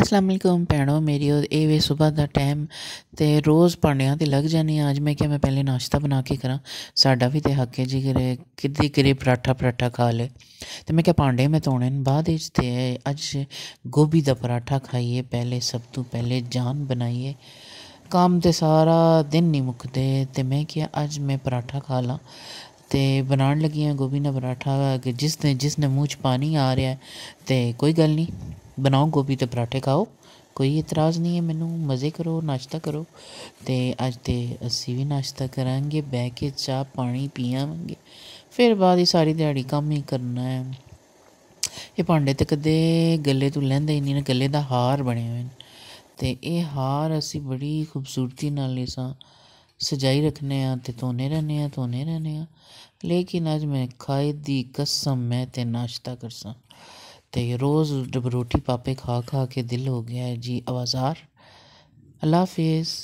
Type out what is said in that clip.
ਅਸਲਾਮ ਅਲੈਕੁਮ ਪੈਣੋ ਮੇਰੀ ਇਹ ਵੇ ਸਵੇਰ ਦਾ ਟਾਈਮ ਤੇ ਰੋਜ਼ ਪੜਨਿਆਂ ਤੇ ਲੱਗ ਜਾਨੀ ਅੱਜ ਮੈਂ ਕਿਹਾ ਮੈਂ ਪਹਿਲੇ ਨਾਸ਼ਤਾ ਬਣਾ ਕੇ ਕਰਾਂ ਸਾਡਾ ਵੀ ਤੇ ਹੱਕ ਹੈ ਜੀ ਕਿਰੇ ਕਿੱਦੀ ਕਰੀ ਪਰਾਠਾ ਪਰਾਠਾ ਖਾ ਲੇ ਤੇ ਮੈਂ ਕਿਹਾ ਪਾਂਡੇ ਮੈਂ ਤੋਣੇ ਨੇ ਬਾਅਦ ਵਿੱਚ ਤੇ ਅੱਜ ਗੋਭੀ ਦਾ ਪਰਾਠਾ ਖਾਈਏ ਪਹਿਲੇ ਸਭ ਤੋਂ ਪਹਿਲੇ ਜਾਨ ਬਣਾਈਏ ਕੰਮ ਤੇ ਸਾਰਾ ਦਿਨ ਨਹੀਂ ਮੁੱਕਦੇ ਤੇ ਮੈਂ ਕਿਹਾ ਅੱਜ ਮੈਂ ਪਰਾਠਾ ਖਾ ਲਾਂ ਤੇ ਬਣਾਉਣ ਲੱਗੀ ਆ ਗੋਭੀ ਦਾ ਪਰਾਠਾ ਜਿਸ ਨੇ ਜਿਸ ਨੇ ਮੂੰਹ 'ਚ ਪਾਣੀ ਆ ਰਿਹਾ ਤੇ ਕੋਈ ਗੱਲ ਨਹੀਂ ਬਣਾਓ ਗੋਭੀ ਦੇ ਪਰਾਠੇ ਖਾਓ ਕੋਈ ਇਤਰਾਜ਼ ਨਹੀਂ ਹੈ ਮੈਨੂੰ ਮਜ਼ੇ ਕਰੋ ਨਾਸ਼ਤਾ ਕਰੋ ਤੇ ਅੱਜ ਤੇ ਅਸੀਂ ਵੀ ਨਾਸ਼ਤਾ ਕਰਾਂਗੇ ਬਹਿ ਕੇ ਚਾਹ ਪਾਣੀ ਪੀਵਾਂਗੇ ਫਿਰ ਬਾਅਦ ਹੀ ਸਾਰੀ ਦਿਹਾੜੀ ਕੰਮ ਹੀ ਕਰਨਾ ਹੈ ਇਹ ਭਾਂਡੇ ਤੇ ਕਦੇ ਗੱਲੇ ਤੋਂ ਲੈਂਦੇ ਨਹੀਂ ਨਹੀਂ ਗੱਲੇ ਦਾ ਹਾਰ ਬਣੇ ਹੋਏ ਨੇ ਤੇ ਇਹ ਹਾਰ ਅਸੀਂ ਬੜੀ ਖੂਬਸੂਰਤੀ ਨਾਲ ਇਸਾਂ ਸਜਾਈ ਰੱਖਨੇ ਆ ਤੇ ਧੋਨੇ ਰਹਨੇ ਆ ਧੋਨੇ ਰਹਨੇ ਆ ਲੇਕਿਨ ਅੱਜ ਮੈਂ ਖਾਇਦੀ ਦੀ ਕਸਮ ਮੈਂ ਤੇ ਨਾਸ਼ਤਾ ਕਰਸਾਂ ਤੇ ਰੋਜ਼ ਡਬਰੋਟੀ ਪਾਪੇ ਖਾ ਖਾ ਕੇ ਦਿਲ ਹੋ ਗਿਆ ਜੀ ਆਵਾਜ਼ਾਰ ਅੱਲਾ ਫੇਸ